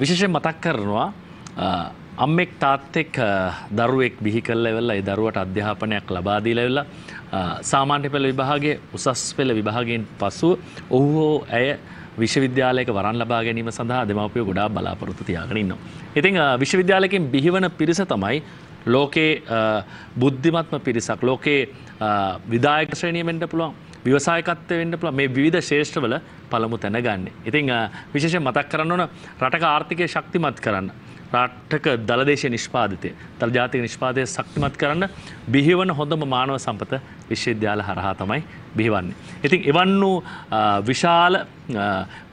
විශේෂයෙන් මතක් කරනවා අම්මෙක් තාත්තෙක් දරුවෙක් බිහි කල්ල වෙල්ලා ඒ දරුවට අධ්‍යාපනයක් ලබාදීල වෙල්ලා සාමාන්‍ය පෙළ විභාගේ උසස් පෙළ විභාගෙන් පසු ඔහු හෝ ඇය විශ්වවිද්‍යාලයක වරන් ලබා ගැනීම සඳහා දෙමාපිය ගොඩා බලාපොරොත්තු තියාගෙන ඉන්නවා. ඉතින් විශ්වවිද්‍යාලයකින් බිහිවන පිරිස තමයි ලෝකේ බුද්ධිමත්ම පිරිසක් ලෝකේ විදායක ශ්‍රේණිය වෙන්න පුළුවන්, විවසායකත්වය වෙන්න පුළුවන් මේ විවිධ ශේෂ්ඨවල පළමු තැනගන්න. ඉතිං විශේෂ මතක් කරන්න ඕන රටක ආර්ථිකය ශක්තිමත් කරන්න. රට්ටක දලදේශ නිෂ්පාතය තල් ජාතික නිෂ්පාදය සක්තිමත් කරන්න බිහිවන හොඳම මානව සම්පත විශ්වවිද්‍යාල හරහා තමයි බිහිවන්නේ. ඉතින් එවන් වූ විශාල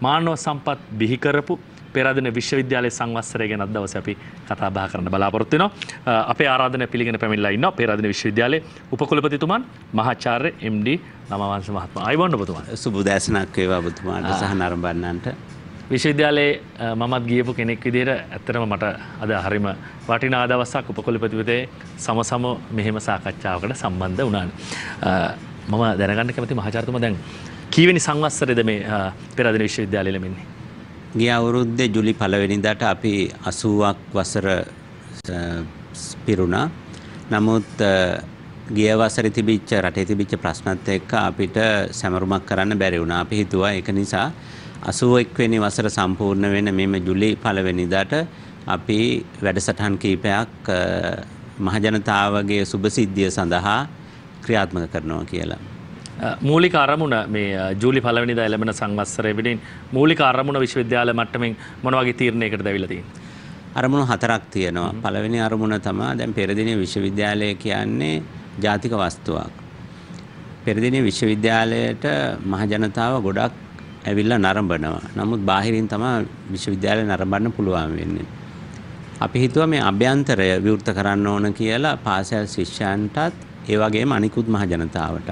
මානව සම්පත් බිහිකරපු පෙරාදන විශ්වවිද්‍යාලය සංවස්සරය ගැනත් දවස අපි කතා බහ කරන බලාපොරොත්තු වෙනවා. අපේ ආරාධන පිළිගෙන පැමිණලා ඉන්නවා පෙරාදන විශ්වවිද්‍යාලයේ උපකුලපතිතුමන් මහාචාර්ය MD නමවංශ මහත්මයා. අයවන්න ඔබතුමා. සුබ දැසනක් වේවා ඔබතුමාට සහ නරඹන්නන්ට. විශ්වවිද්‍යාලයේ මමත් ගියපු කෙනෙක් විදිහට ඇත්තටම මට අද හරිම වටිනා දවසක් උපකුලපතිවතේ සමසම මෙහෙම සාකච්ඡාවකට සම්බන්ධ වුණා. මම දැනගන්න කැමති මහාචාර්යතුමා දැන් කීවෙනි සංවත්සරේද මේ පෙරදින විශ්වවිද්‍යාලයේ ලැබෙන්නේ? ගිය අවුරුද්දේ ජුලි පළවෙනිදාට අපි 80ක් වසර පිරුණා. නමුත් ගිය වසරේ තිබිච්ච රටේ තිබිච්ච ප්‍රශ්නත් එක්ක අපිට සැමරුමක් කරන්න බැරි වුණා. අපි හිතුවා ඒක නිසා 81 වෙනි වසර සම්පූර්ණ වෙන මේ ජුලි පළවෙනිදාට අපි වැඩසටහන් කීපයක් මහජනතාවගේ සුභසිද්ධිය සඳහා ක්‍රියාත්මක කරනවා කියලා. මූලික අරමුණ මේ ජූලි පලවනිද එළඹෙන සංවස්සරය පිටින් මූලික අරමුණ විශ්වවිද්‍යාල මට්ටමින් මොන වගේ තීරණයකට දැවිලා තියෙන්නේ? අරමුණු හතරක් තියෙනවා. පළවෙනි අරමුණ තමයි දැන් පෙරදිනේ විශ්වවිද්‍යාලය කියන්නේ ජාතික වස්තුවක්. පෙරදිනේ විශ්වවිද්‍යාලයට මහජනතාව ගොඩක් ඇවිල්ලා නරඹනවා. නමුත් බාහිරින් තමයි විශ්වවිද්‍යාලය නරඹන්න පුළුවන් වෙන්නේ. අපි හිතුවා මේ අභ්‍යන්තරය විවෘත කරන්න ඕන කියලා පාසල් ශිෂ්‍යයන්ටත් ඒ වගේම අනිකුත් මහජනතාවටත්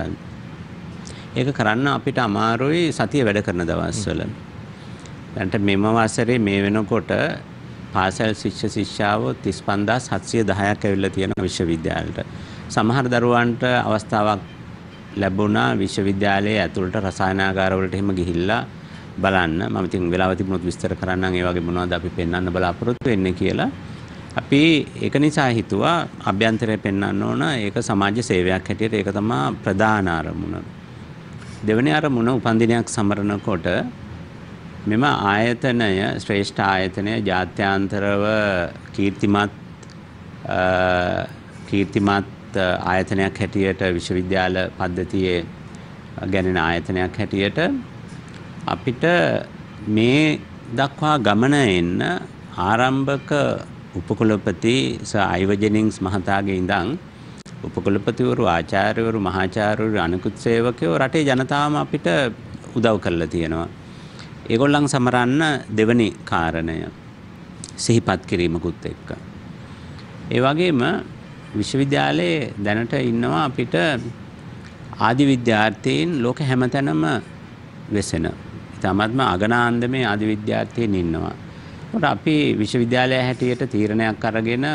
ඒක කරන්න අපිට අමාරුයි සතිය වැඩ කරන දවස්වල. දැන්ට මෙම වසරේ මේ වෙනකොට පාසල් ශිෂ්‍ය ශිෂ්‍යාව 35710ක් ඇවිල්ලා තියෙන විශ්වවිද්‍යාලයට. සමහර දරුවන්ට අවස්ථාවක් ලැබුණා විශ්වවිද්‍යාලයේ ඇතුළට රසායනාගාරවලට එහෙම ගිහිල්ලා බලන්න. මම ඉතින් වෙලාව තිබුණොත් විස්තර කරන්නම් ඒ වගේ මොනවද අපි පෙන්වන්න බලාපොරොත්තු වෙන්නේ කියලා. අපි ඒක නිසා හිතුවා අභ්‍යන්තරය පෙන්වන්න ඕන ඒක සමාජ සේවයක් හැටියට ඒක තමයි ප්‍රධාන අරමුණ. දෙවැනි අරමුණ උපන්දිනයක් සමරනකොට මෙම ආයතනය ශ්‍රේෂ්ඨ ආයතනය ජාත්‍යන්තරව කීර්තිමත් කීර්තිමත් ආයතනයක් හැටියට විශ්වවිද්‍යාල පද්ධතියේ ගැනෙන ආයතනයක් හැටියට අපිට මේ දක්වා ගමන එන්න ආරම්භක උපකුලපති සර් අයිවජෙනින්ස් මහතාගේ ඉඳන් උපකුලපතිවරු ආචාර්යවරු මහාචාර්යවරු අනිකුත් සේවකයෝ රටේ ජනතාවම අපිට උදව් කරලා තියෙනවා. ඒගොල්ලන් සමරන්න දෙවනි කාරණය සිහිපත් කිරීමකුත් එක්ක. ඒ වගේම විශ්වවිද්‍යාලයේ දැනට ඉන්නවා අපිට ආදි විද්‍යාර්ථීන් ලෝක හැමතැනම වෙසෙන. ඉතාමත්ම අගනාන්දමේ ආදි විද්‍යාර්ථීන් ඉන්නවා. අපි විශ්වවිද්‍යාලය හැටියට තීරණයක් අරගෙන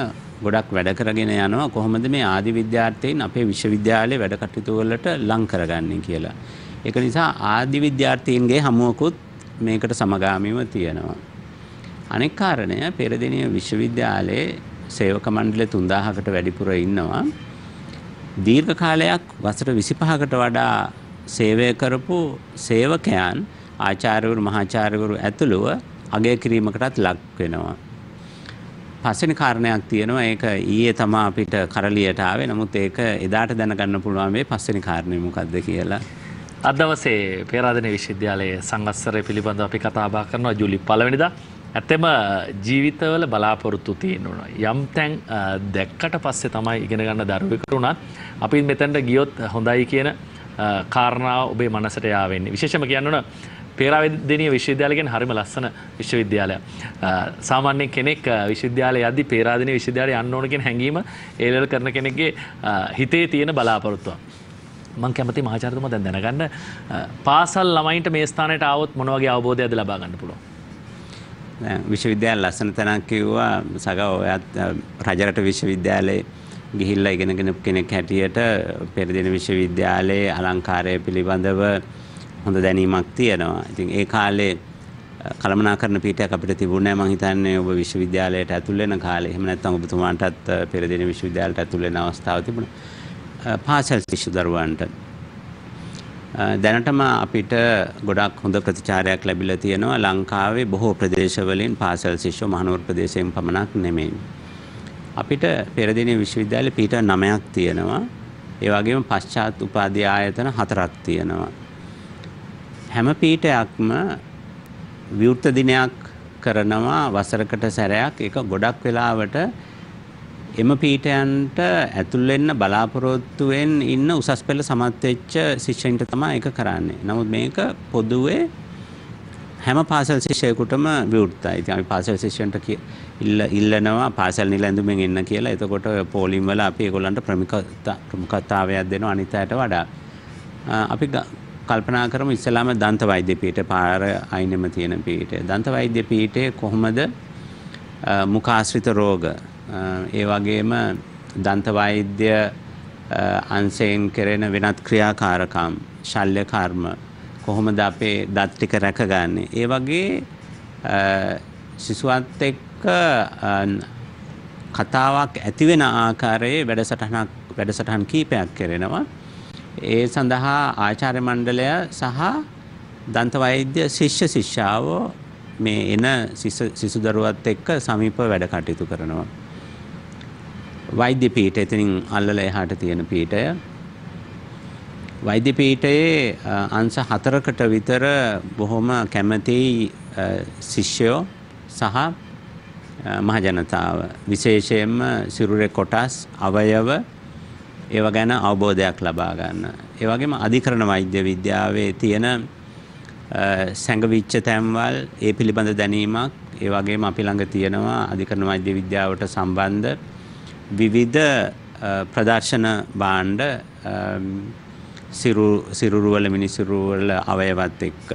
ගොඩක් වැඩ කරගෙන යනවා කොහොමද මේ ආදි විද්‍යාර්ථයන් අපේ විශ්වවිද්‍යාලයේ වැඩ කටයුතු වලට ලං කරගන්නේ කියලා. ඒක නිසා ආදි විද්‍යාර්ථීන්ගේ හමුවකුත් මේකට සමගාමීව තියෙනවා. අනෙක් කාරණය පෙරදිනිය විශ්වවිද්‍යාලයේ සේවක මණ්ඩල 3000කට වැඩිපුර ඉන්නවා. දීර්ඝ කාලයක් වසර 25කට වඩා සේවය කරපු සේවකයන් ආචාර්යවරු මහාචාර්යවරු ඇතුළුව අගය කිරීමකටත් ලක් වෙනවා. පස්සෙන කාරණයක් තියෙනවා ඒක ඊයේ තමා අපිට කරලියට ආවේ නමුත් ඒක එදාට දැනගන්න පුළුවන් මේ පස්සෙන කාරණේ මොකද්ද කියලා. අද දවසේ පේරාදෙණිය විශ්වවිද්‍යාලයේ සංවත්සරය පිළිබඳව අපි කතා බහ කරනවා ජූලි පළවෙනිදා. ඇත්තම ජීවිතවල බලාපොරොත්තු තියෙනවා. යම් තැන් දැක්කට පස්සේ තමයි ඉගෙන ගන්න දරුවෙකුට උනත් අපි මෙතනට ගියොත් හොඳයි කියන කාරණාව ඔබේ මනසට යාවෙන්නේ. විශේෂම කියන්න ඕන පේරාදනිය විශ්වවිද්‍යාලගෙන් හරිම ලස්සන විශ්වවිද්‍යාලය. සාමාන්‍ය කෙනෙක් විශ්වවිද්‍යාලය අදදි පේරාධන විශ්වවිද්‍යාලය අන්නඕනකින් හැඟීම ඒලල් කරන කෙනෙක්ගේ හිතේ තියෙන බලාපොරොත්තුව. මං කැමති මහාචරතුම දැන් දැනගන්න පාසල් ළමයින්ට මේ ස්ථානයට ආවොත් මොනවගේ අවබෝධයද ලබා ගන්න පුළුවන්. විශ්වවිද්‍යාල ලස්සන තැනක් කිව්වා සග ඔයත් රජරට විශ්වවිද්‍යාලයේ ගිහිල්ලා ඉගෙනගෙන කෙනෙක් හැටියට පෙරදින විශ්වවිද්‍යාලයේ අලංකාරය පිළිබඳව හොඳ දැනීමක් තියෙනවා. ඉතින් ඒ කාලේ කළමනාකරන පීටයක් අපිට තිබුණේ නැහැ. මං හිතන්නේ ඔබ විශ්වවිද්‍යාලයට ඇතුල් වෙන කාලේ. එහෙම නැත්නම් ඔබතුමාටත් පෙරදින විශ්වවිද්‍යාලයට ඇතුල් වෙන අවස්ථාව තිබුණා. පාසල් ශිෂ්‍ය දරුවන්ට දැනටම අපිට ගොඩක් හොඳ ප්‍රතිචාරයක් ලැබිලා තියෙනවා ලංකාවේ බොහෝ ප්‍රදේශවලින් පාසල් ශිෂ්‍ය මහනුවර ප්‍රදේශයෙන් පමණක් නෙමෙයි. අපිට පෙරදින විශ්වවිද්‍යාලේ පීට 9ක් තියෙනවා. ඒ වගේම පශ්චාත් උපාධි ආයතන හතරක් තියෙනවා. හැම පීඨයක්ම විවෘත දිනයක් කරනවා වසරකට සැරයක් ඒක ගොඩක් වෙලාවට එම පීඨයන්ට ඇතුල් වෙන්න බලාපොරොත්තු වෙන ඉන්න උසස් පෙළ සමත් වෙච්ච ශිෂ්‍යයින්ට තමයි ඒක කරන්නේ. නමුත් මේක පොදුවේ හැම පාසල් ශිෂ්‍යයෙකුටම විවෘතයි. ඉතින් අපි පාසල් ශිෂ්‍යන්ට ඉල්ලනවා පාසල් නිලැඳුමින් එන්න කියලා. එතකොට පෝලිම් වල අපි ඒගොල්ලන්ට ප්‍රමුඛතාවයක් දෙනවා අනිත් අයට වඩා. අපි කල්පනා කරමු ඉස්සලාම දන්ත වෛද්‍ය පීඨ පාර අයිනෙම තියෙන පීඨය. දන්ත වෛද්‍ය පීඨයේ කොහොමද මුඛාශ්‍රිත රෝග ඒ වගේම දන්ත වෛද්‍ය අංශයෙන් කෙරෙන වෙනත් ක්‍රියාකාරකම් ශල්්‍ය කර්ම කොහොමද අපේ දත් ටික රැකගන්නේ. ඒ වගේ සිසුවත් එක්ක කතාවක් ඇතිවෙන ආකාරයේ වැඩසටහනක් වැඩසටහන් කීපයක් කරෙනවා. ඒ සඳහා ආචාර්ය මණ්ඩලය සහ දන්ත වෛද්‍ය ශිෂ්‍ය ශිෂ්‍යාවෝ මේ එන සිසු දරුවත් එක්ක සමීප වැඩ කටයුතු කරනවා. වෛද්‍ය පීඨ එතනින් අල්ලල එහාට තියෙන පීඨය වෛද්‍ය පීඨයේ අංශ හතරකට විතර බොහොම කැමැති ශිෂ්‍යයෝ සහ මහජනතාව විශේෂයෙන්ම සිරුරේ කොටස් අවයව ඒව ගැන අවබෝධයක් ලබා ගන්න. ඒ වගේම අධිකරණ වෛද්‍ය විද්‍යාවේ තියෙන සැඟවිච්ච තැන්වල් ඒ පිළිබඳ දැනීමක් ඒ වගේම අපි ළඟ තියෙනවා අධිකරණ වෛද්‍ය විද්‍යාවට සම්බන්ධ විවිධ ප්‍රදර්ශන භාණ්ඩ සිරු සිරුරුවල මිනිසිරුවල අවයවත් එක්ක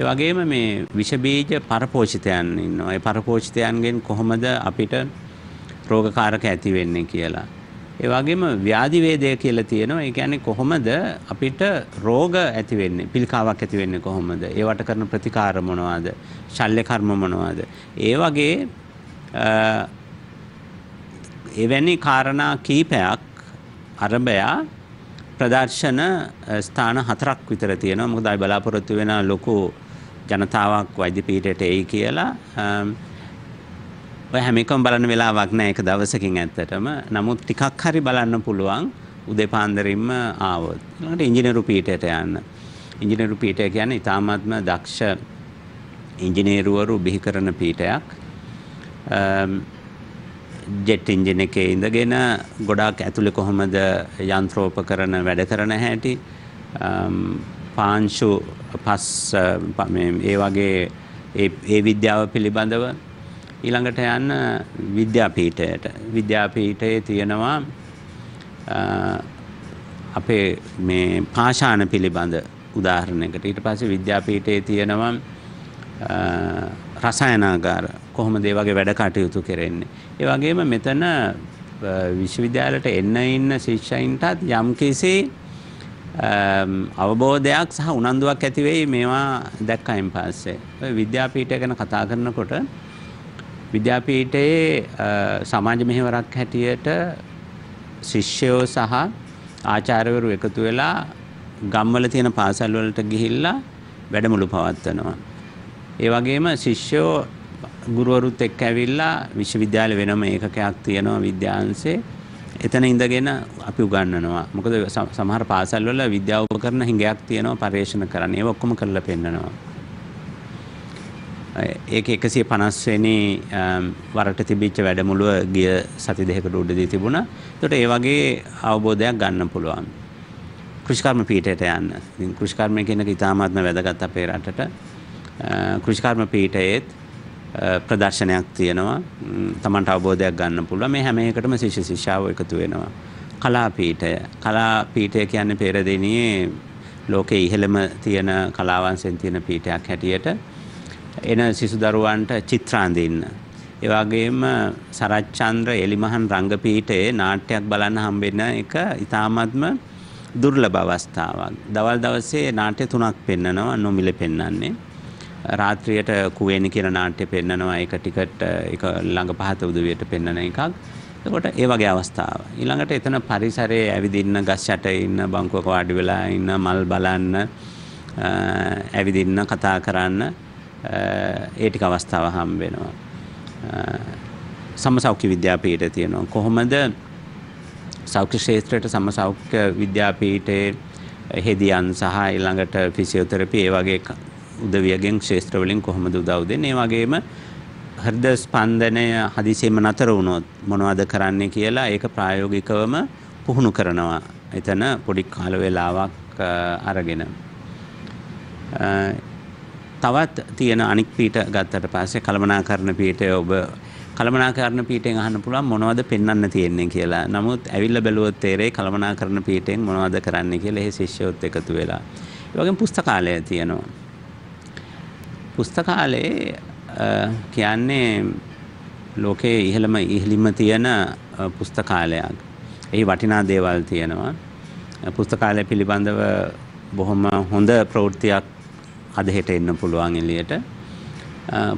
ඒ වගේම මේ විෂ බීජ පරපෝෂිතයන් ඉන්නවා. ඒ පරපෝෂිතයන්ගෙන් කොහොමද අපිට රෝගකාරක ඇති වෙන්නේ කියලා. ඒ වගේම ව්‍යාධි වේදය කියලා තියෙනවා. ඒ කියන්නේ කොහොමද අපිට රෝග ඇති වෙන්නේ? පිළිකාවක් ඇති වෙන්නේ කොහොමද? ඒවට කරන ප්‍රතිකාර මොනවාද? ශල්‍ය කර්ම මොනවාද? ඒ වගේ එවැනි කාරණා කීපයක් අරබයා ප්‍රදර්ශන ස්ථාන හතරක් විතර තියෙනවා. මොකද අපි බලාපොරොත්තු වෙන ලොකු ජනතාවක් වෛද්‍ය පීඨයට එයි කියලා ඔය හැමිකොම් බලන්න වෙලාවක් නෑ එක දවසකින් ඇත්තටම නමුත් ටිකක් හරි බලන්න පුළුවන් උදේ පාන්දරින්ම ආවොත්. ඊළඟට ඉංජිනේරු පීඨයට යන්න. ඉංජිනේරු පීඨය කියන්නේ ඉතාමත්ම දක්ෂ ඉංජිනේරුවරු බිහි කරන පීඨයක්. ජෙට් එන්ජින් එකේ ඉඳගෙන ගොඩාක් ඇතුලේ කොහොමද යන්ත්‍රෝපකරණ වැඩ කරන හැටි පාංශු පස් ඒ වගේ ඒ විද්‍යාව පිළිබඳව ඊළඟට යන්න විද්‍යාපීඨයට විද්‍යාපීඨයේ තියෙනවා අපේ මේ පාෂාණ පිළිබඳ උදාහරණයකට ඊට පස්සේ විද්‍යාපීඨයේ තියෙනවා රසායනාගාර කොහොමද ඒ වගේ වැඩ කටයුතු කරෙන්නේ ඒ වගේම මෙතන විශ්වවිද්‍යාලයට එන්න ඉන්න ශිෂ්‍යයින්ටත් යම්කිසි අවබෝධයක් සහ උනන්දුවක් ඇති වෙයි මේවා දැක්කයින් පස්සේ ඔය විද්‍යාපීඨය ගැන කතා කරනකොට විද්‍යාපීඨයේ සමාජ මෙහෙවරක් හැටියට ශිෂ්‍යයෝ සහ ආචාර්යවරු එකතු වෙලා ගම්වල තියෙන පාසල් වලට ගිහිල්ලා වැඩමුළු පවත්වනවා. ඒ වගේම ශිෂ්‍යෝ ගුරුවරුත් එක්ක ඇවිල්ලා විශ්වවිද්‍යාල වෙනම ඒකකයක් තියෙනවා විද්‍යාංශේ. එතන ඉඳගෙන අපි උගන්වනවා. මොකද සමහර පාසල් වල විද්‍යා උපකරණ හිඟයක් තියෙනවා පරිශන කරන්න. ඒක ඔක්කොම කරලා පෙන්නනවා. ඒක එකසිය පනස්වනි වරට තිබිච්ච වැඩමුළුව ගිය සති දෙකට උඩදී තිබුණ තොට ඒ වගේ අවබෝධයක් ගන්න පුළුවන්. කෘෂිකර්ම පීටයට යන්න කෘෂිකර්මය කියනක ඉතාමත්ම වැදගත් අපේ රටට කෘෂිකර්ම පීටයේත් ප්‍රදර්ශනයක් තියෙනවා තමන්ට අවබෝධයක් ගන්න පුළුව මේ හැම එකටම ශිෂ්‍ය ශිෂාව එකතු වෙනවා. කලාපීටය කලාපීටය කියන්නේ පෙරදිනයේ ලෝකෙ ඉහළම තියෙන කලාවන්සෙන් තියෙන පීටයක් හැටියට එන සිසු දරුවන්ට චිත්‍රාඳින්න. ඒවාගේම සරච්චන්ද්‍ර එලිමහන් රංගපීටයේ නාට්‍යයක් බලන්න හම්බෙන එක ඉතාමත්ම දුර්ලභ අවස්ථාවක්. දවල් දවසේ නාට්‍ය තුනක් පෙන්නනවා නොමිල පෙන්වන්නේ. රාත්‍රියට කුවේණි කියන නාට්‍ය පෙන්නනවා ඒක ටිකට් ඒක ළඟ පහත උදවියට පෙන්නන එකක්. එතකොට ඒ වගේ අවස්ථාව. ඊළඟට එතන පරිසරයේ ඇවිදින්න ගස් යට ඉන්න බංකුවක වාඩි වෙලා ඉන්න මල් බලන්න ඇවිදින්න කතා කරන්න ඒටික අවස්ථාව හම් වෙනවා. සම සෞඛ්‍ය විද්‍යාපීට තියෙනවා. කොහොමද සෞඛ්‍ය ශේත්‍රයට සම සෞඛ්‍ය විද්‍යාපීටේ හෙදියන් සහ ඊළඟට ෆිසියෝතෙරපි ඒ වගේ උදවියගෙන් ශේත්‍රවලින් කොහොමද උදව් දෙන්නේ? ඒ වගේම හෘද ස්පන්දනය හදිසියෙම නතර වුණොත් මොනවද කරන්නේ කියලා ඒක ප්‍රායෝගිකවම පුහුණු කරනවා. එතන පොඩි කාල වේලාවක් අරගෙන තවත් තියෙන අනික් පීට ගත්තට පස්සේ කළමනාකරණ පීටය ඔබ කළමනාකරණ පීටෙන් අහන්න පුළුවන් මොනවද පෙන්වන්න තියෙන්නේ කියලා. නමුත් ඇවිල්ලා බැලුවොත් තේරෙයි කළමනාකරණ පීටෙන් මොනවද කරන්න කියලා එහි ශිෂ්‍යයොත් එකතු වෙලා. ඒ වගේම පුස්තකාලය තියෙනවා. පුස්තකාලේ කියන්නේ ලෝකයේ ඉහළම ඉහළින්ම තියෙන පුස්තකාලයක්. එහි වටිනා දේවල් තියෙනවා. පුස්තකාලය පිළිබඳව බොහොම හොඳ ප්‍රවෘත්තියක් අද හෙට එන්න පුළුවන් එළියට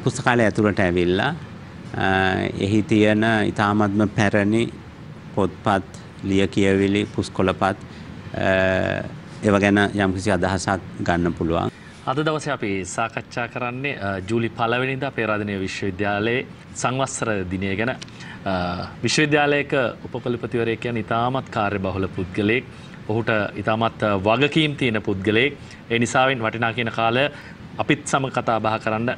පුස්තකාලය ඇතුළට ඇවිල්ලා එහි තියෙන ඉතාමත්ම පැරණි පොත්පත් ලිය කියවිලි පුස්කොළපත් ඒව ගැන යම්කිසි අදහසක් ගන්න පුළුවන්. අද දවසේ අපි සාකච්ඡා කරන්නේ ජූලි පළවෙනිදා පේරාදෙණිය විශ්වවිද්‍යාලයේ සංවස්සර දිනය ගැන විශ්වවිද්‍යාලයක උපකුලපතිවරයෙක් කියන ඉතාමත් කාර්යබහුල පුද්ගලෙක් ඔහුට ඉතාමත් වගකීම් තියෙන පුද්ගලේ ඒ නිසාවෙන් වටිනා කියන කාලය අපිත් සම කතා බහ කරන්න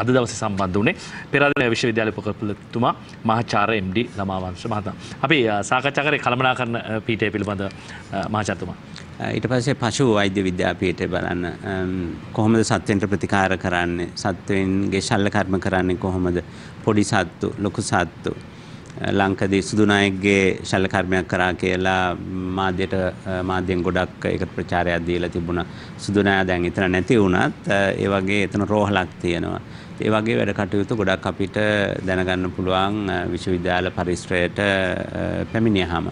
අද දවස සම්බන්ධ වනේ පෙරදන විශ්වවිද්‍යාල පොකරපලතුමා මහචාර MD ළමාවංශ මහතා. අපි සාකච්ඡාකරය කළමනා කරන පීටය පිළිබඳ මහචතුමා. ඊට පස්සේ පශු වෛද්‍ය විද්‍යාපීයට බලන්න කොහොමද සත්වෙන්ට ප්‍රතිකාර කරන්නේ සත්වයන්ගේ ශල්ල කර්ම කරන්නේ කොහොමද පොඩි සත්තු ලොකු සත්තු ලංකදී සුදුනායක්ගේ ශල්ලකර්මයක් කරා කියලා මාධ්‍යයට මාධ්‍යෙන් ගොඩක් එක ප්‍රචාරයක් දීලා තිබුණා. සුදුනාය දැන් එතන නැති වුණත් ඒ වගේ එතන රෝහලක් තියෙනවා. ඒ වගේ වැඩ කටයුතු ගොඩක් අපිට දැනගන්න පුළුවන් විශ්වවිද්‍යාල පරිශ්‍රයට පැමිණියහම.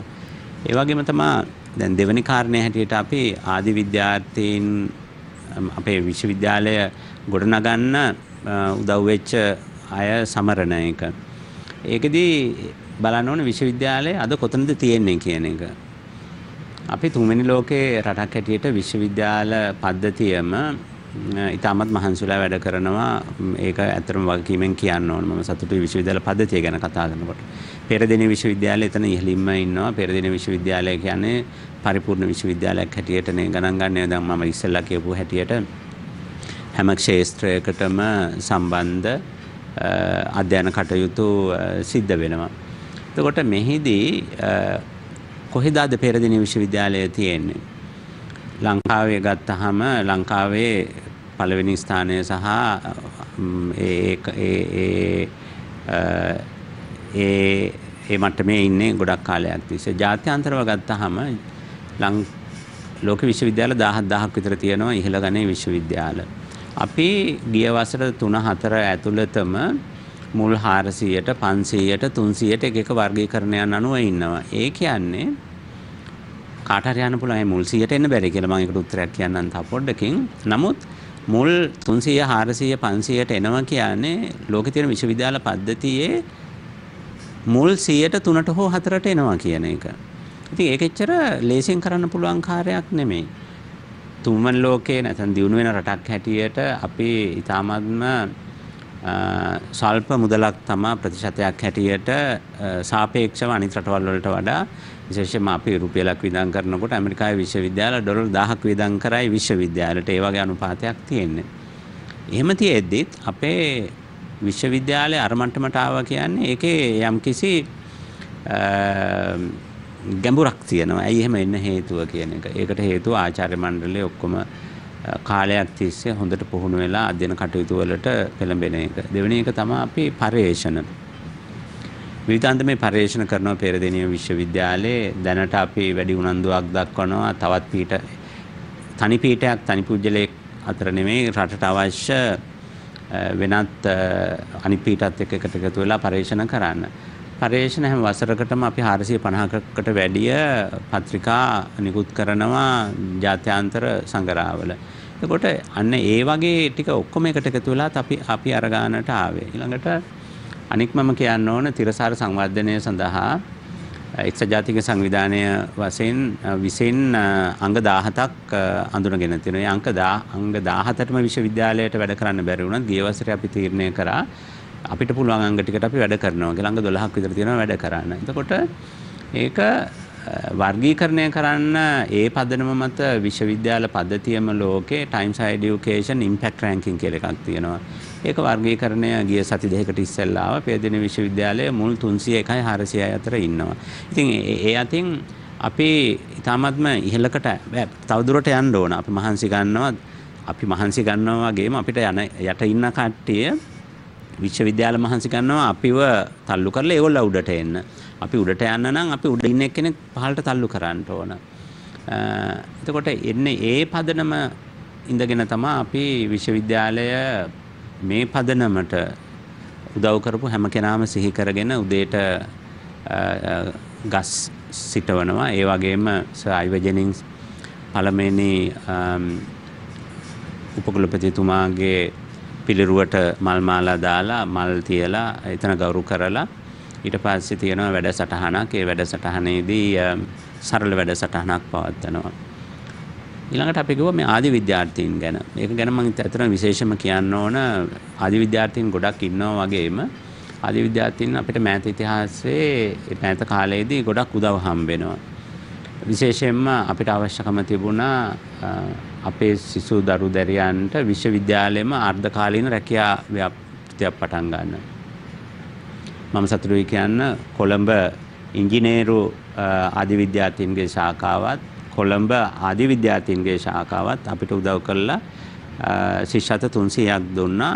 ඒ වගේම තමයි දැන් දෙවෙනි කාරණේ හැටියට අපි ආදි විද්‍යාර්ථීන් අපේ විශ්වවිද්‍යාලය ගොඩනගන්න උදව් වෙච්ච අය සමරන එක. ඒකදී බලන්න ඕන විශ්වවිද්‍යාලය අද කොතනද තියෙන්නේ කියන එක. අපි තුන්වෙනි ලෝකේ රටක් හැටියට විශ්වවිද්‍යාල පද්ධතියම ඉතාමත් මහන්සිලා වැඩ කරනවා ඒක ඇතරම වගකීමෙන් කියන්න ඕන මම සතුටුයි විශ්වවිද්‍යාල පද්ධතිය ගැන කතා කරනකොට. පෙරදින විශ්වවිද්‍යාලය එතන ඉහළින්ම ඉන්නවා. පෙරදින විශ්වවිද්‍යාලය කියන්නේ පරිපූර්ණ විශ්වවිද්‍යාලයක් හැටියටනේ ගණන් ගන්න දැන් මම ඉස්සෙල්ලා කියපු හැටියට හැම ක්ෂේත්‍රයකටම සම්බන්ධ අධ්‍යයන කටයුතු සිද්ධ වෙනවා. එතකොට මෙහිදී කොහෙදාද පෙරදින විශ්වවිද්‍යාලය තියෙන්නේ. ලංකාවේ ගත්තහම ලංකාවේ පළවෙනි ස්ථානය සහ ඒ ඒ මට්ටමේ ඉන්නේ ගොඩක් කාලයක් තිස්සේ ජාත්‍යන්තරව ගත්තහම ලං ලෝක විශ්වවිද්‍යාල 17000ක් විතර තියෙනවා ඉහළ ගණේ විශ්වවිද්‍යාල. අපි ගිය වසර 3 4 ඇතුළතම මුල් 400ට 500ට 300ට එක එක වර්ගීකරණයන් අනුව ඉන්නවා. ඒ කියන්නේ කාට හරි යන්න පුළුවන් මුල් 100ට එන්න බැරි කියලා මම ඒකට උත්තරයක් කියන්නම් තව පොඩ්ඩකින්. නමුත් මුල් 300 400 500ට එනවා කියන්නේ ලෝකේ තියෙන විශ්වවිද්‍යාල පද්ධතියේ මුල් 100ට 3ට හෝ 4ට එනවා කියන එක. ඉතින් ඒක එච්චර ලේසියෙන් කරන්න පුළුවන් කාර්යයක් නෙමෙයි. තුන්වන් ලෝකයේ නැතන් දියුණු වෙන රටක් හැටියට අපි ඉතාමත්ම සල්ප මුදලක් තමා ප්‍රතිශතයක් හැටියට සාපේක්ෂව අනිත් රටවල් වලට වඩා විශේෂයෙන්ම අපි රුපියලක් වියදම් කරනකොට ඇමරිකාවේ විශ්වවිද්‍යාල ඩොලර් 1000ක් වියදම් කරයි විශ්වවිද්‍යාලයට ඒ වගේ අනුපාතයක් තියෙන්නේ. එහෙම තියෙද්දිත් අපේ විශ්වවිද්‍යාලයේ අර මට්ටමට ආවා කියන්නේ ඒකේ යම්කිසි ගැඹුරක් තියෙනවා. ඇයි එහෙම එන්න හේතුව කියන එක. ඒකට හේතුව ආචාර්ය මණ්ඩලයේ ඔක්කොම කාලයක් තිස්සේ හොඳට පුහුණු වෙලා අධ්‍යයන කටයුතු වලට පෙළඹෙන එක. දෙවෙනි එක තමයි අපි පරිේෂණ. විවිධාන්තමේ පරිේෂණ කරනවා පෙරදෙණිය විශ්වවිද්‍යාලයේ දැනට අපි වැඩි උනන්දුවක් දක්වනවා. තවත් ඊට තනි පීඨයක් තනි පුජ්‍යලයක් අතර නෙමෙයි රටට අවශ්‍ය වෙනත් අනිත් පීඨත් එක්ක එකතු වෙලා පරිේෂණ කරන්න. පර්යේෂණ හැම වසරකටම අපි හාරසිය පණහකකට වැඩිය පත්‍රිකා නිකුත් කරනවා ජාත්‍යන්තර සඟරාවල. එකොට අන්න ඒ වගේ ටික ඔක්කොම එකට එකතු වෙලා අපි අපි අරගානට ආවේ. ඊළඟට අනික් මම කියන්න ඕන තිරසාර සංවර්ධනය සඳහා එක්ස ජාතික සංවිධානය වශයෙන් විසින් අංග 17ක් අඳුනගෙන තිනවා. ඒ අංක 10 අංග 17ටම විශ්වවිද්‍යාලයට වැඩ කරන්න බැරි වුණත් ගිය වසරේ අපි තීරණය කරා අපිට පුළුවන් අංග ටිකට අපි වැඩ කරනවා. ළඟ 12ක් විතර තියෙනවා වැඩ කරන්න. එතකොට ඒක වර්ගීකරණය කරන්න ඒ පදනම මත විශ්වවිද්‍යාල පද්ධතියම ලෝකේ Times Higher Education Impact Ranking කියලා එකක් තියෙනවා. ඒක වර්ගීකරණය ගිය සති දෙකකට ඉස්සෙල්ලා ආව පේදෙන විශ්වවිද්‍යාලයේ මුල් 301යි 400යි අතර ඉන්නවා. ඉතින් ඒ අතින් අපි ඉතාමත්ම ඉහළකට තවදුරට යන්න ඕන. අපි මහන්සි ගන්නවා. අපි මහන්සි ගන්නවා වගේම අපිට යන යට ඉන්න කට්ටිය විශ්වවිද්‍යාල මහන්සි ගන්නවා අපිව තල්ලු කරලා ඒගොල්ලෝ උඩට එන්න. අපි උඩට යන්න නම් අපි උඩ ඉන්න එක්කෙනෙක් පහළට තල්ලු කරන්න ඕන. එතකොට එන්නේ ඒ පදනම ඉඳගෙන තමයි අපි විශ්වවිද්‍යාලය මේ පදනමට උදව් කරපු හැම කෙනාම සිහි කරගෙන උදේට ගස් සිටවනවා. ඒ වගේම සර් අයිව ජෙනින්ස් පළමුවෙනි උපකුලපතිතුමාගේ පිළිරුවට මල් මාලා දාලා මල් තියලා එතන ගෞරු කරලා ඊට පස්සේ තියෙනවා වැඩසටහනක් ඒ වැඩසටහනේදී සරල වැඩසටහනක් පවත්වනවා ඊළඟට අපි කිව්වා මේ ආදි විද්‍යාර්ථීන් ගැන. ඒක ගැන මම ඇත්තටම විශේෂම කියන්න ඕන ආදි විද්‍යාර්ථීන් ගොඩක් ඉන්නවා වගේම ආදි විද්‍යාර්ථීන් අපිට මෑත ඉතිහාසයේ මෑත කාලයේදී ගොඩක් උදව් හම්බ වෙනවා. විශේෂයෙන්ම අපිට අවශ්‍යකම තිබුණා අපේ සිසු දරු දැරියන්ට විශ්වවිද්‍යාලයේම අර්ධකාලීන රැකියා ව්‍යාපෘතියක් පටන් ගන්න. මම සතුටුයි කියන්න කොළඹ ඉංජිනේරු ආදිවිද්‍යාතින්ගේ ශාකාවත් කොළඹ ආදිවිද්‍යාතින්ගේ ශාකාවත් අපිට උදව් කරලා ශිෂ්‍යත 300ක් දුන්නා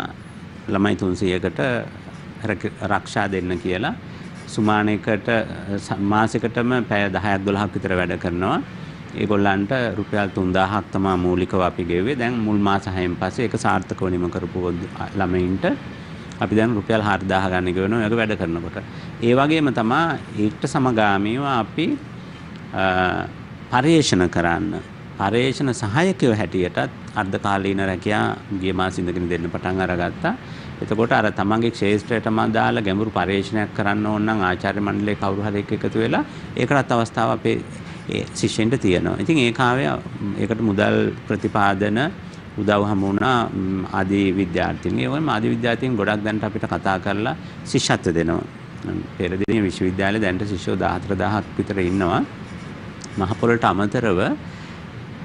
ළමයි 300කට රක්ෂා දෙන්න කියලා සුමානයකට මාසෙකටම පැය 10ක් 12ක් විතර වැඩ කරනවා ඒගොල්ලන්ට රුපියල් 3000ක් තමයි මූලිකව අපි ගෙව්වේ. දැන් මුල් මාස 6න් පස්සේ ඒක සාර්ථකව නිම කරපු ළමයින්ට අපි දැන් රුපියල් 4000 ගන්න ගෙවනවා ඒක වැඩ කරනකොට. ඒ වගේම තමයි ඊට සමගාමීව අපි පරිේෂණ කරන්න පර්යේෂණ සහායකයෝ හැටියටත් අර්ධකාලීන රැකියා ගිය මාස ඉඳගෙන දෙන්න පටන් අරගත්තා. එතකොට අර තමන්ගේ ක්ෂේත්‍රයටම දාලා ගැඹුරු පර්යේෂණයක් කරන්න ඕන නම් ආචාර්ය මණ්ඩලයේ කවුරු හරි එක්ක එකතු වෙලා ඒකටත් අවස්ථාව අපේ ඒ ශිෂ්‍යන්ට තියෙනවා. ඉතින් ඒ කාවය ඒකට මුදල් ප්‍රතිපාදන උදව් හමුණා ආදී විද්‍යාර්ථීන්. ඒ වගේම ආදී විද්‍යාර්ථීන් ගොඩක් දැනට අපිට කතා කරලා ශිෂ්‍යත්ව දෙනවා. පෙරදිනේ විශ්වවිද්‍යාලේ දැනට ශිෂ්‍යෝ 14000ක් විතර ඉන්නවා. මහපොළට අමතරව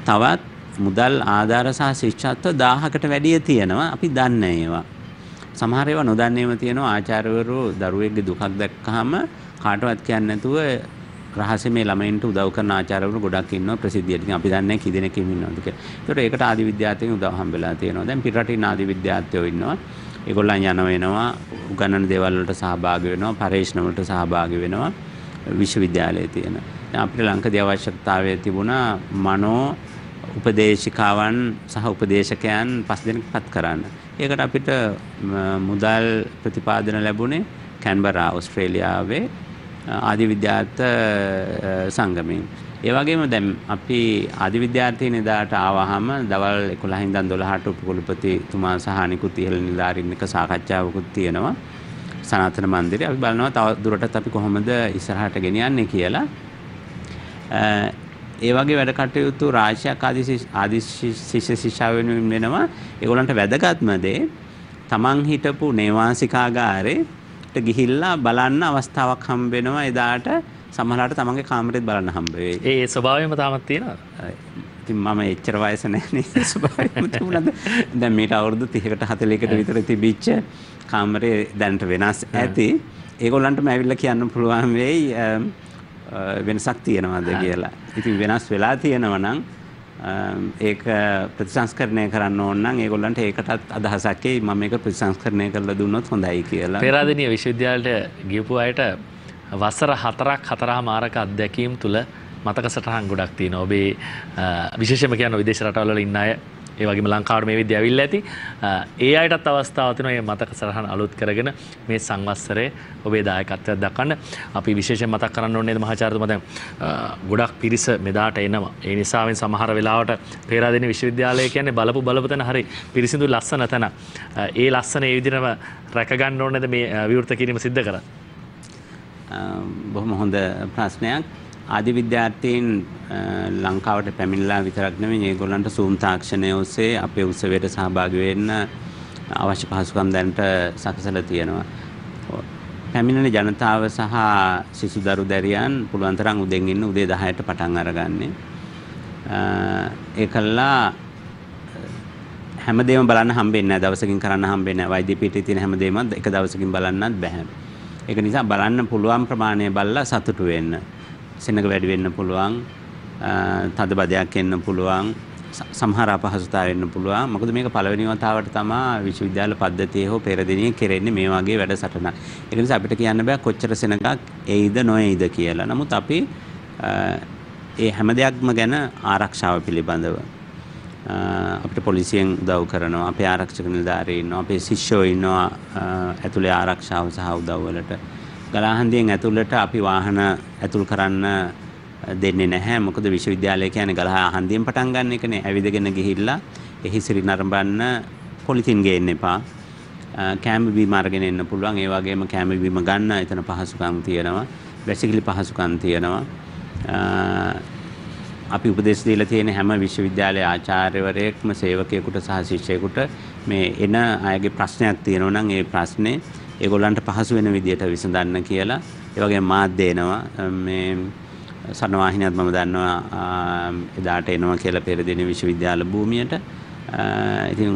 තවත් මුදල් ආධාර සහ ශිෂ්‍යත්ව 1000කට වැඩිය තියෙනවා. අපි දන්නේ ඒවා. සමහර ඒවා නොදන්නේම තියෙනවා. ආචාර්යවරු දරුවෙක්ගේ දුකක් දැක්කහම කාටවත් කියන්නේ නැතුව රහසේ මේ ළමයින්ට උදව් කරන ආචාර්යවරු ගොඩක් ඉන්නවා ප්‍රසිද්ධියට. ඉතින් අපි දන්නේ නැහැ කී දෙනෙක් ඉන්නවද කියලා. ඒකට ඒකට ආදි විද්‍යාර්ථීන් උදව් හම්බෙලා තියෙනවා. දැන් පිට රටින් ආදි විද්‍යාර්ථයෝ ඉන්නවා. ඒගොල්ලන් යන වෙනවා උගන්නන දේවල් වලට සහභාගී වෙනවා, පරීක්ෂණ වලට සහභාගී වෙනවා විශ්වවිද්‍යාලයේ තියෙන. දැන් අපිට ලංකාවේ අවශ්‍යතාවය තිබුණා මනෝ උපදේශිකාවන් සහ උපදේශකයන් පස් දෙනෙක් පත් කරන්න. ඒකට අපිට මුදල් ප්‍රතිපාදන ලැබුණේ කැන්බරා ඔස්ට්‍රේලියාවේ ආදි විද්‍යාර්ථ සංගමයෙන්. ඒ වගේම දැන් අපි ආදි විද්‍යාර්ථීන් එදාට ආවහම දවල් 11 ඉඳන් 12ට උපකුලපතිතුමා සහ අනිකුත් ඉහළ නිලධාරීන් එක්ක සාකච්ඡාවකුත් තියෙනවා. සනාතන මන්දිරේ අපි බලනවා තව දුරටත් අපි කොහොමද ඉස්සරහට ගෙනියන්නේ කියලා. ඒ වගේ වැඩ කටයුතු රාශියක් ආදි ආදි ශිෂ්‍ය ශිෂ්‍යාව වෙනුවෙන් වෙනවා. ඒගොල්ලන්ට වැදගත්ම දේ තමන් හිටපු නේවාසිකාගාරේ ෆ්ලැට්ට ගිහිල්ලා බලන්න අවස්ථාවක් හම්බෙනවා එදාට සමහලාට තමන්ගේ කාමරෙත් බලන්න හම්බවේ ඒ ස්වභාවයම තාමත් තියෙනවා ඉතින් මම එච්චර වයස නැහැ ස්වභාවයම තිබුණාද දැන් මේට අවුරුදු 30කට 40කට විතර තිබිච්ච කාමරේ දැනට වෙනස් ඇති ඒගොල්ලන්ටම ඇවිල්ලා කියන්න පුළුවන් වෙයි වෙනසක් තියෙනවද කියලා ඉතින් වෙනස් වෙලා තියෙනවා නම් ඒක ප්‍රතිසංස්කරණය කරන්න ඕන්නන් ඒගොල්ලන්ට ඒකටත් අදහසක්කේ මම එක ප්‍රතිසංස්කරණය කරලා දුන්නොත් හොඳයි කියලා පෙරාදනය විශ්වවිද්‍යාලට ගියපු අයට වසර හතරක් හතරා මාරක අත්දැකීම් තුළ මතක සටහන් ගොඩක් තියෙන ඔබේ විශේෂම කියන විදේශ රටවල ඉන්න අය ඒවගේ ලංකාවට මේ විද ඇවිල්ල ඇති ඒ අයටත් අවස්ථාවතින ඒ මතක සරහන් අලුත් කරගෙන මේ සංවස්සරය ඔබේ දායකත්වයක් දක්න්න අපි විශේෂ මතක් කරන්න ඕන්නේ මහචාර්තමත ගොඩක් පිරිස මෙදාට එනවා ඒ නිසාවෙන් සමහර වෙලාවට පේරාදෙන විශ්වවිද්‍යාලය කියන්නේ බලපු බලපතන හරි පිරිසිදු ලස්සන තැන ඒ ලස්සන ඒ විදිනව රැකගන්න ඕනද මේ විවෘත කිරීම සිද්ධ කර බොහොම හොඳ ප්‍රශ්නයක් ආදි විද්‍යාර්ථීන් ලංකාවට පැමිණලා විතරක් නෙමෙයි ඒගොල්ලන්ට සූම් තාක්ෂණය ඔස්සේ අපේ උත්සවයට සහභාගී වෙන්න අවශ්‍ය පහසුකම් දැනට සකසලා තියෙනවා. පැමිණෙන ජනතාව සහ සිසු දරු දැරියන් පුළුවන් තරම් උදෙන් ඉන්න උදේ 10ට පටන් අරගන්නේ. ඒකල්ලා හැමදේම බලන්න හම්බෙන්නේ නැහැ දවසකින් කරන්න හම්බෙන්නේ නැහැ වෛද්‍ය පීඨයේ තියෙන හැමදේම එක දවසකින් බලන්නත් බැහැ. ඒක නිසා බලන්න පුළුවන් ප්‍රමාණය බලලා සතුටු වෙන්න. සෙනඟ වැඩි වෙන්න පුළුවන් තද බදයක් එන්න පුළුවන් සමහර අපහසුතා වෙන්න පුළුවන් මොකද මේක පළවෙනි වතාවට තමයි විශ්වවිද්‍යාල පද්ධතියේ හෝ පෙරදිනිය කෙරෙන්නේ මේ වගේ වැඩසටහන. ඒ නිසා අපිට කියන්න බෑ කොච්චර සෙනඟක් එයිද නොඑයිද කියලා. නමුත් අපි ඒ හැම දෙයක්ම ගැන ආරක්ෂාව පිළිබඳව අපිට පොලිසියෙන් උදව් කරනවා අපේ ආරක්ෂක නිලධාරීන් ඉන්නවා අපේ ශිෂ්‍යෝ ඉන්නවා ඇතුලේ ආරක්ෂාව සහ උදව් වලට ගලාහන්දියෙන් ඇතුළට අපි වාහන ඇතුල් කරන්න දෙන්නේ නැහැ මොකද විශ්වවිද්‍යාලය කියන්නේ ගලහා හන්දියෙන් පටන් ගන්න එකනේ ඇවිදගෙන ගිහිල්ලා එහි සිරි නරඹන්න පොලිතින් ගේන්න එපා කැම්බ බීම අරගෙන එන්න පුළුවන් ඒ වගේම කැම්බ බීම ගන්න එතන පහසුකම් තියෙනවා වැසිකිලි පහසුකම් තියෙනවා අපි උපදේශ දීලා තියෙන හැම විශ්වවිද්‍යාලයේ ආචාර්යවරයෙක්ම සේවකයෙකුට සහ ශිෂ්‍යයෙකුට මේ එන අයගේ ප්‍රශ්නයක් තියෙනවා නම් ඒ ප්‍රශ්නේ ඒගොල්ලන්ට පහසු වෙන විදිහට විසඳන්න කියලා ඒ වගේ මාත් දෙනවා මේ සනවාහිනියත් මම දන්නවා එදාට එනවා කියලා පෙරදින විශ්වවිද්‍යාල භූමියට ඉතින්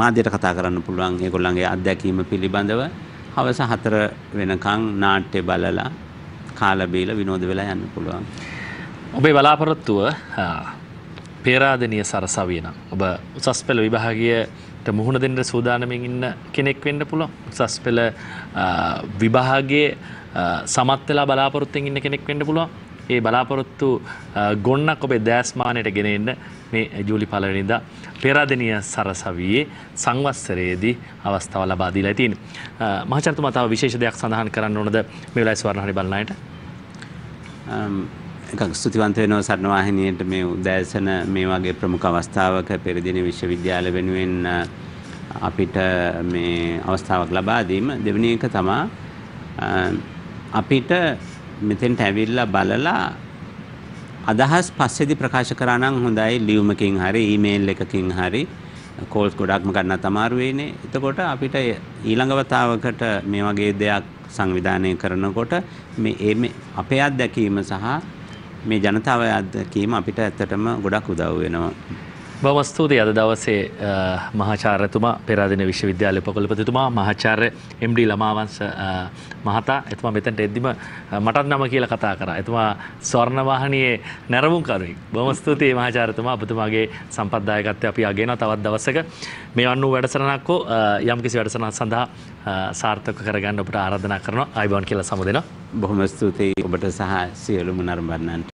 මාධ්‍යයට කතා කරන්න පුළුවන් ඒගොල්ලන්ගේ අත්දැකීම පිළිබඳව හවස හතර වෙනකං නාට්‍ය බලලා කාලබීල විනෝද වෙලා යන්න පුළුවන්. ඔබේ බලාපොරොත්තුව පේරාදනය සරසවියන ඔබ උසස් පෙළ විභාගයට මුහුණ දෙන්න සූදානමින් ඉන්න කෙනෙක් වෙන්න පුළො උසස් පෙළ විභාගේ සමත්වෙලා බලාපොරොත්තෙන් ඉන්න කෙනෙක් වෙන්න පුළුව ඒ බලාපොරොත්තු ගොන්නක් ඔබේ දෑස්මානයට ගෙනෙන්න මේ ජූලි පලවෙනිද පෙරාදනය සරසවයේ සංවස්සරයේදී අවස්ථාව ලබා දීලා තින් මහචරතුමතාව විශේෂ දෙයක් සඳහන් කරන්න ඕනද මේ වෙලාවේ ස්වර්ණ හරි බලනයට එකක් ස්තුතිවන්ත වෙනවා සරණ වාහිනියට මේ උදෑසන මේ වගේ ප්‍රමුඛ අවස්ථාවක පෙරදින විශ්වවිද්‍යාල වෙනුවෙන් අපිට මේ අවස්ථාවක් ලබා දීම දෙවෙනි එක තමයි අපිට මෙතෙන්ට ඇවිල්ලා බලලා අදහස් පස්සේදී ප්‍රකාශ කරා නම් හොඳයි ලියුමකින් හරි ඊමේල් එකකින් හරි කෝල්ස් ගොඩක්ම ගන්නත් අමාරු වෙන්නේ. එතකොට අපිට ඊළඟ වතාවකට මේ වගේ දෙයක් සංවිධානය කරනකොට මේ අපේ අත්දැකීම සහ මේ ජනතාව අදකීම අපිට ඇත්තටම ගොඩක් උදව් වෙනවා. බව ස්තුතියි අද දවසේ මහාචාර්යතුමා පෙරාදෙන විශ්වවිද්‍යාලය උපකුලපතිතුමා මහාචාර්ය MD ලමාවංශ මහතා එතුමා මෙතනට එද්දිම මටත් නම කියලා කතා කරා. එතුමා ස්වර්ණ වාහනයේ නැරඹුම් කරුවෙක්. බොහොම ස්තුතියි මහාචාර්යතුමා ඔබතුමාගේ සම්පත් දායකත්වය අපි අගේනවා තවත් දවසක. මේ වන්නු වැඩසටහනක් හෝ යම්කිසි වැඩසටහනක් සඳහා සාර්ථක කරගන්න ඔබට ආරාධනා කරනවා. ආයිබෝන් කියලා සමුදෙනවා. බොහොම ස්තුතියි ඔබට සහ සියලුම නරඹන්නන්ට.